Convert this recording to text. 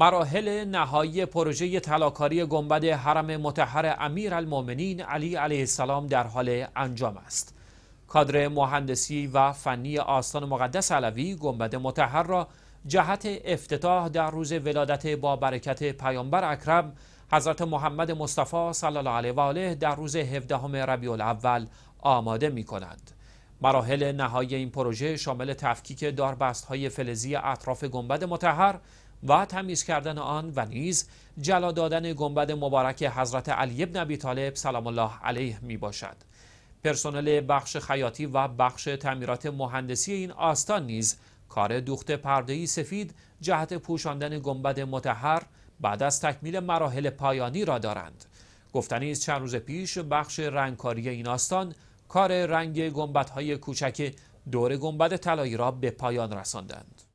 مراحل نهایی پروژه طلاکاری گنبد حرم متحر امیر المومنین علی علیه السلام در حال انجام است. کادر مهندسی و فنی آستان مقدس علوی گنبد متحر را جهت افتتاح در روز ولادت با برکت پیامبر اکرم حضرت محمد مصطفی صلی الله علیه و آله در روز 17 ربیع الاول آماده می کند. مراحل نهایی این پروژه شامل تفکیک داربست های فلزی اطراف گنبد متحر و تمیز کردن آن و نیز جلا دادن گنبد مبارک حضرت علی ابن ابی طالب سلام الله علیه می باشد. پرسنل بخش خیاطی و بخش تعمیرات مهندسی این آستان نیز کار دوخت پردهی سفید جهت پوشاندن گنبد متحر بعد از تکمیل مراحل پایانی را دارند. گفتنی چند روز پیش بخش رنگکاری این آستان کار رنگ گنبدهای کوچک دور گنبد طلایی را به پایان رساندند.